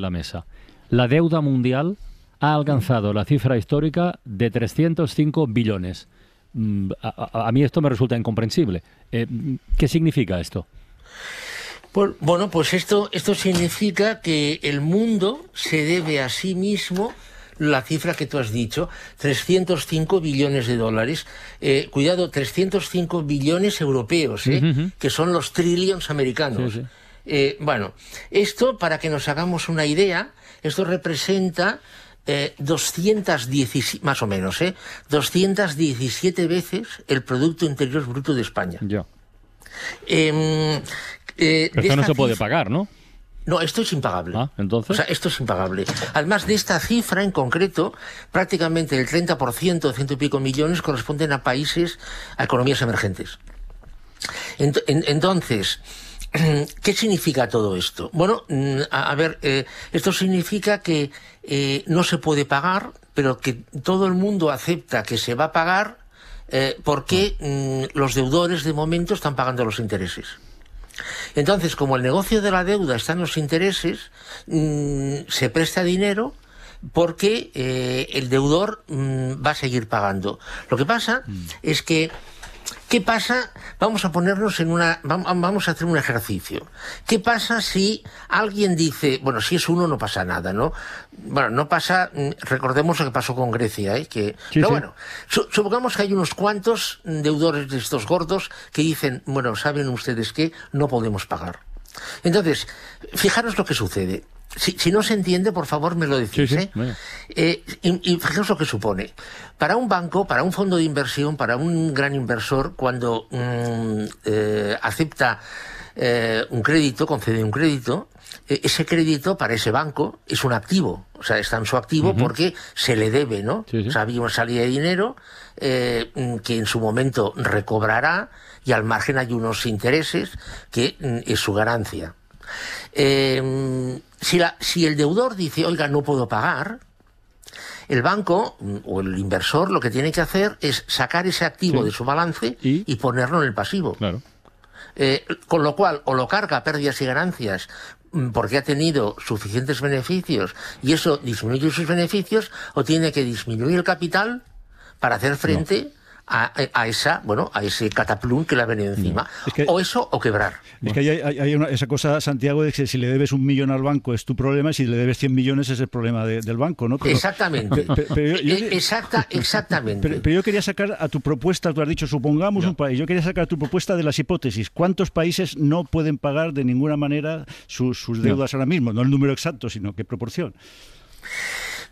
la mesa. La deuda mundial ha alcanzado la cifra histórica de 305 billones. Mm, a, mí esto me resulta incomprensible. Eh, ¿Qué significa esto? Pues, bueno, pues esto, esto significa que el mundo se debe a sí mismo la cifra que tú has dicho, 305 billones de dólares. Eh, cuidado, 305 billones europeos, ¿eh? que son los trillions americanos. Eh, bueno, esto, para que nos hagamos una idea, esto representa eh, 217, más o menos, eh, 217 veces el Producto Interior Bruto de España. Yo. Em, eh, esto no se puede pagar, ¿no? No, esto es impagable. Ah, entonces. O sea, esto es impagable. Además de esta cifra en concreto, prácticamente el 30%, ciento y pico millones, corresponden a países, a economías emergentes. entonces, ¿Qué significa todo esto? Bueno, mm, a, ver, eh, esto significa que eh, no se puede pagar, pero que todo el mundo acepta que se va a pagar eh, porque mm, los deudores de momento están pagando los intereses. Entonces, como el negocio de la deuda está en los intereses, mm, se presta dinero porque el deudor va a seguir pagando. Lo que pasa es que ¿Qué pasa? Vamos a ponernos en una. Vamos a hacer un ejercicio. ¿Qué pasa si alguien dice, bueno, si es uno no pasa nada, ¿no? Bueno, no pasa. Mm, recordemos lo que pasó con Grecia, ¿eh? Que, bueno, supongamos que hay unos cuantos deudores de estos gordos que dicen, bueno, saben ustedes que no podemos pagar. Entonces, fijaros lo que sucede. Si, no se entiende, por favor, me lo decís. ¿eh? y, eh, fijaos lo que supone. Para un banco, para un fondo de inversión, para un gran inversor, cuando mm, eh, acepta eh, un crédito, concede un crédito, eh, ese crédito para ese banco es un activo. O sea, está en su activo porque se le debe, ¿no? o sea, había una salida de dinero mm, que en su momento recobrará y al margen hay unos intereses que mm, es su ganancia. Em, si, el deudor dice, oiga, no puedo pagar, el banco mm, o el inversor lo que tiene que hacer es sacar ese activo de su balance ¿Y? ponerlo en el pasivo. Eh, con lo cual, o lo carga pérdidas y ganancias mm, porque ha tenido suficientes beneficios y eso disminuye sus beneficios, o tiene que disminuir el capital para hacer frente a, esa, bueno, a ese cataplum que le ha venido mm. encima. o eso o quebrar. Es que hay, esa cosa, Santiago, de que si le debes un millón al banco es tu problema y si le debes 100 millones es el problema del banco, ¿no? exactamente. E, exacta, exactamente. Pero, yo quería sacar a tu propuesta, tú has dicho, supongamos un país, yo quería sacar a tu propuesta de las hipótesis. ¿Cuántos países no pueden pagar de ninguna manera sus, deudas ahora mismo? No el número exacto, sino qué proporción.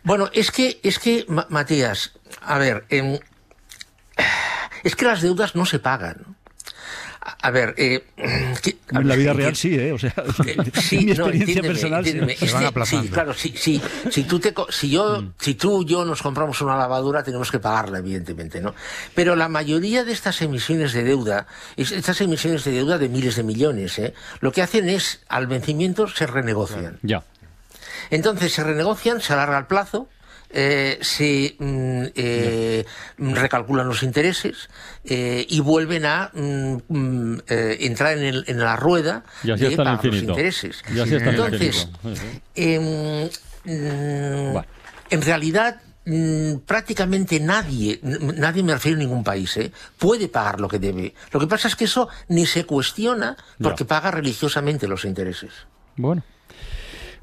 Bueno, es que, es que Matías, a ver, en, es que las deudas no se pagan. A ver, eh, en la vida real sí, ¿eh? O sea, eh, sí, en mi experiencia personal Sí, claro, sí, sí, si tú te, si yo, mm. si tú yo nos compramos una lavadora tenemos que pagarla, evidentemente, ¿no? Pero la mayoría de estas emisiones de deuda, estas emisiones de deuda de miles de millones, ¿eh? Lo que hacen es, al vencimiento se renegocian. Ya. Entonces se renegocian, se alarga el plazo, eh, se mm, eh, recalculan los intereses eh, y vuelven a mm, mm, entrar en, la rueda de pagar los intereses. Entonces, em, en realidad prácticamente nadie, nadie me refiero a ningún país, puede pagar lo que debe. Lo que pasa es que eso ni se cuestiona porque paga religiosamente los intereses. Bueno.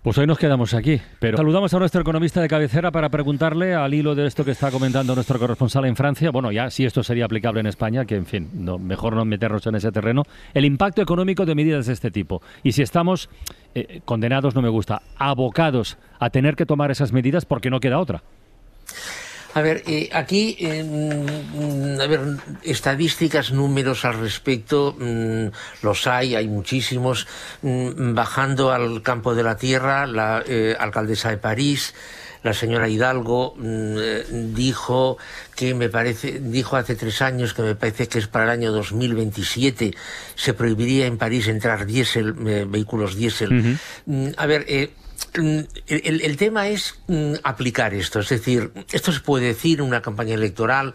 Pues hoy nos quedamos aquí. Pero saludamos a nuestro economista de cabecera para preguntarle al hilo de esto que está comentando nuestro corresponsal en Francia. Bueno, ya si esto sería aplicable en España, que en fin, mejor no meternos en ese terreno. El impacto económico de medidas de este tipo. Y si estamos eh, condenados, no me gusta, abocados a tener que tomar esas medidas porque no queda otra. A ver, eh, aquí, mm, a ver, estadísticas, números al respecto, mm, los hay, hay muchísimos. Mm, bajando al campo de la tierra, la eh, alcaldesa de París, la señora Hidalgo, eh, dijo que me parece, dijo hace tres años que me parece que es para el año 2027, se prohibiría en París entrar diésel, vehículos diésel. A ver, el, tema es mm, aplicar esto, es decir, esto se puede decir en una campaña electoral,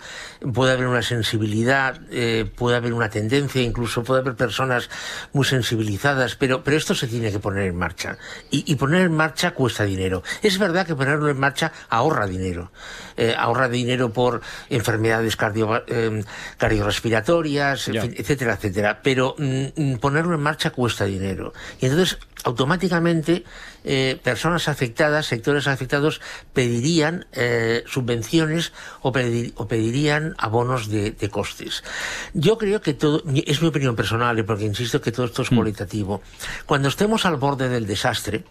puede haber una sensibilidad, eh, puede haber una tendencia, incluso puede haber personas muy sensibilizadas, pero, pero esto se tiene que poner en marcha. Y, poner en marcha cuesta dinero. Es verdad que ponerlo en marcha ahorra dinero. Eh, ahorra dinero por enfermedades cardio, em, cardiorrespiratorias, etcétera, etcétera. Pero mm, mm, ponerlo en marcha cuesta dinero. Y entonces automáticamente eh, personas afectadas, sectores afectados, pedirían eh, subvenciones o, pedirían abonos de, costes. Yo creo que todo, es mi opinión personal, eh, porque insisto que todo esto es mm. cualitativo. Cuando estemos al borde del desastre,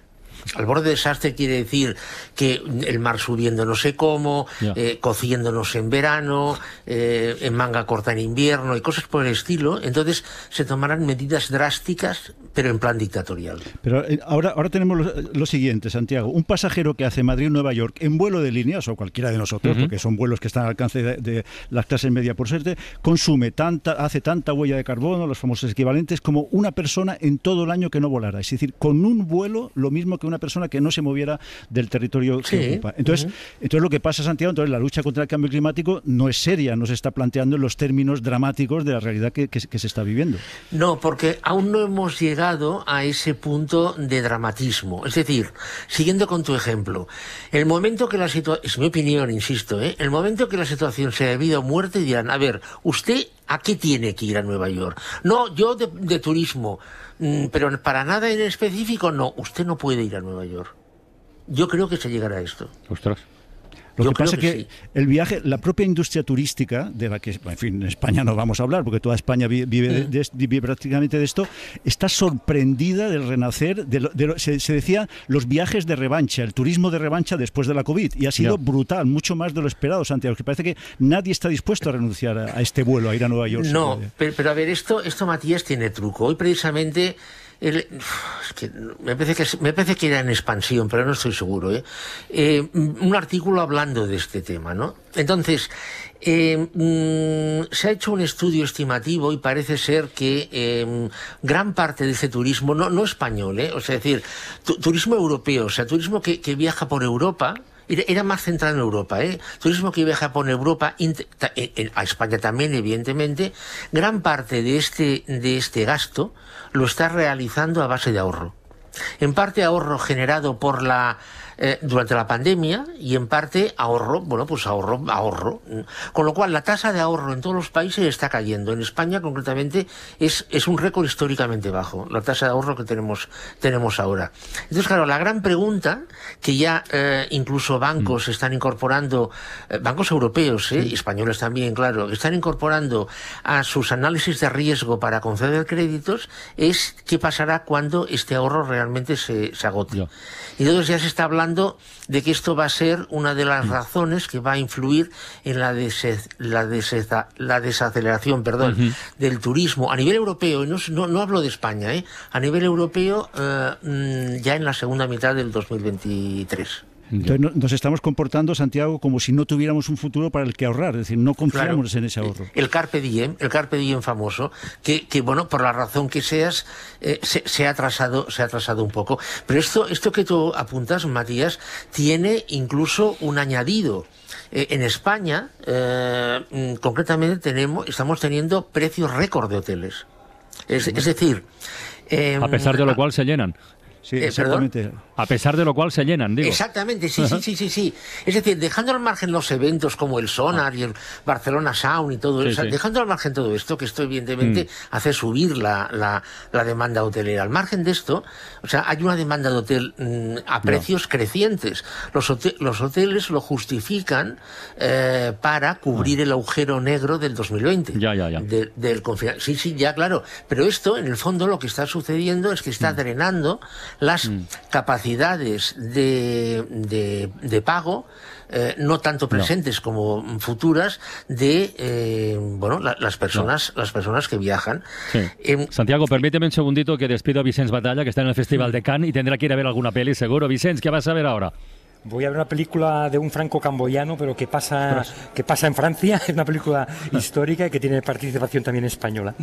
al borde de desastre quiere decir que el mar subiendo no sé cómo, eh, cociéndonos en verano, eh, en manga corta en invierno y cosas por el estilo. Entonces se tomarán medidas drásticas, pero en plan dictatorial. Pero eh, ahora, ahora tenemos lo, siguiente, Santiago. Un pasajero que hace Madrid-Nueva York en vuelo de líneas, o cualquiera de nosotros, porque son vuelos que están al alcance de, las clases media por suerte, consume tanta, hace tanta huella de carbono, los famosos equivalentes, como una persona en todo el año que no volara. Es decir, con un vuelo lo mismo que un una persona que no se moviera del territorio que ocupa. Entonces, lo que pasa, Santiago, entonces la lucha contra el cambio climático no es seria, no se está planteando en los términos dramáticos de la realidad que, se está viviendo. No, porque aún no hemos llegado a ese punto de dramatismo. Es decir, siguiendo con tu ejemplo, el momento que la situación, es mi opinión, insisto, ¿eh? el momento que la situación sea debido a muerte dirán, a ver, usted ¿A qué tiene que ir a Nueva York? No, yo de, turismo, mm, pero para nada en específico, no, usted no puede ir a Nueva York. Yo creo que se llegará a esto. Ostras. Lo que pasa es que, el viaje, la propia industria turística, de la que, en fin, España no vamos a hablar, porque toda España vive, prácticamente de esto, está sorprendida del renacer, se, decía, los viajes de revancha, el turismo de revancha después de la COVID, y ha sido brutal, mucho más de lo esperado, Santiago, que parece que nadie está dispuesto a renunciar a, este vuelo, a ir a Nueva York. No, pero, pero, a ver, esto, esto Matías tiene truco. Hoy precisamente me, parece que, me parece que era en expansión, pero no estoy seguro. ¿eh? Eh, mm, un artículo hablando de este tema, ¿no? Entonces, eh, mm, se ha hecho un estudio estimativo y parece ser que gran parte de ese turismo, no, no español, eh, o sea, es decir, turismo europeo, o sea, turismo que, que viaja por Europa, era, más central en Europa, ¿eh? Turismo que iba a Japón, Europa, eh, eh, a España también, evidentemente. Gran parte de este, de este gasto lo está realizando a base de ahorro. En parte ahorro generado por la eh, durante la pandemia y en parte ahorro, bueno, pues ahorro, ahorro. Con lo cual la tasa de ahorro en todos los países está cayendo. En España concretamente es, un récord históricamente bajo, la tasa de ahorro que tenemos, tenemos ahora. Entonces, claro, la gran pregunta que ya eh, incluso bancos mm. están incorporando, eh, bancos europeos, y españoles también, claro, que están incorporando a sus análisis de riesgo para conceder créditos es qué pasará cuando este ahorro realmente se, se agote. Y entonces ya se está hablando de que esto va a ser una de las mm. razones que va a influir en la, la, desaceleración perdón, del turismo a nivel europeo, no, no, no hablo de España, ¿eh? a nivel europeo eh, mm, ya en la segunda mitad del 2023. Entonces nos estamos comportando, Santiago, como si no tuviéramos un futuro para el que ahorrar, es decir, no confiamos en ese eh, ahorro. El carpe diem, el carpe diem famoso, que, bueno, por la razón que seas, eh, se, ha atrasado, se ha atrasado un poco. Pero esto, esto que tú apuntas, Matías, tiene incluso un añadido. Eh, en España, mm, concretamente tenemos, estamos teniendo precios récord de hoteles. Es, decir, em, a pesar de lo cual se llenan. Sí, eh, exactamente. A pesar de lo cual se llenan, digo. Exactamente, sí, sí, sí, sí, sí. Es decir, dejando al margen los eventos como el Sonar y el Barcelona Sound y todo eso, dejando al margen todo esto, que esto evidentemente mm. hace subir la, la, demanda hotelera. Al margen de esto, o sea, hay una demanda de hotel mm, a precios crecientes. Los, los hoteles lo justifican eh, para cubrir ah. el agujero negro del 2020. Ya, ya, ya. del Sí, sí, ya, claro. Pero esto, en el fondo, lo que está sucediendo es que está mm. drenando las mm. capacidades de, de, de pago, eh, no tanto presentes no. como futuras, de eh, bueno, la, las, personas, no. las personas que viajan. Sí. Eh, Santiago, permíteme un segundito que despido a Vicens Batalla, que está en el Festival de Cannes y tendrá que ir a ver alguna peli, seguro. Vicens, ¿qué vas a ver ahora? Voy a ver una película de un franco-camboyano, pero que pasa, que pasa en Francia. Es una película histórica y que tiene participación también española.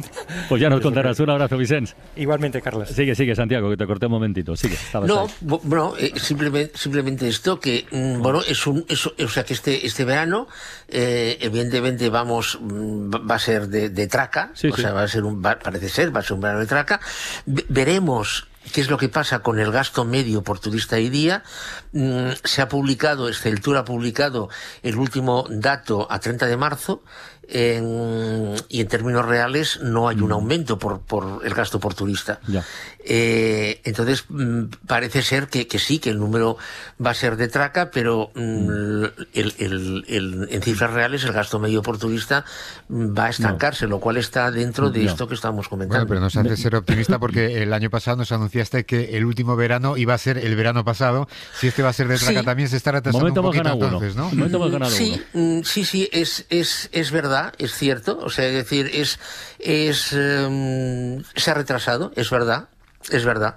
Pues ya nos contarás. Un abrazo, Vicente. Igualmente, Carlos. Sigue, sigue, Santiago, que te corté un momentito. Sigue. No, bueno, eh, simplemente, esto, que, mm, bueno, es un, o sea, que este, este verano, eh, evidentemente vamos, mm, va a ser de, traca. o sea, va a ser un, parece ser, va a ser un verano de traca. Veremos qué es lo que pasa con el gasto medio por turista y día. Mm, se ha publicado, tur este, ha publicado el último dato a 30 de marzo y en términos reales no hay un aumento por, por el gasto por turista. Eh, entonces mm, parece ser que, sí, que el número va a ser de traca, pero mm, mm. el, el, en cifras reales el gasto medio por turista va a estancarse, lo cual está dentro de esto que estamos comentando. Bueno, pero nos hace ser optimista porque el año pasado nos anunciaste que el último verano iba a ser el verano pasado. Si este va a ser de traca también se está retrasando un poquito entonces, ¿no? sí, sí, sí, es, es verdad es cierto, o sea, decir, es, es, em, se ha retrasado, es verdad, es verdad.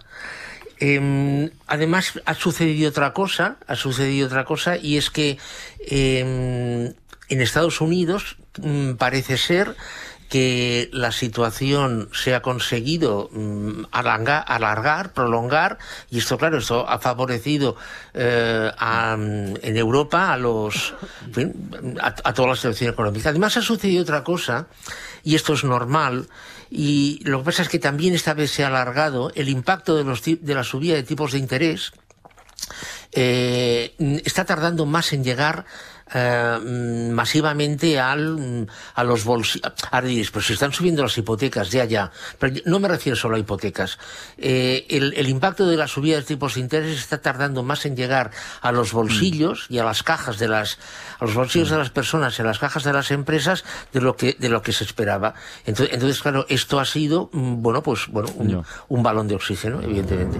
Em, además, ha sucedido otra cosa, ha sucedido otra cosa, y es que em, en Estados Unidos mm, parece ser que la situación se ha conseguido mm, alargar, prolongar, y esto, claro, esto ha favorecido eh, mm, en Europa a los a, toda la situación económica. Además, ha sucedido otra cosa, y esto es normal, y lo que pasa es que también esta vez se ha alargado el impacto de, los, de la subida de tipos de interés. Eh, está tardando más en llegar eh, masivamente al, mm, a los bolsillos. Ahora pues si están subiendo las hipotecas, de allá Pero no me refiero solo a hipotecas. Eh, el, impacto de la subida de tipos de interés está tardando más en llegar a los mm. bolsillos y a las cajas de las, a los bolsillos mm. de las personas, a las cajas de las empresas, de lo que, de lo que se esperaba. Entonces, entonces claro, esto ha sido, bueno, pues, bueno, un balón de oxígeno, evidentemente.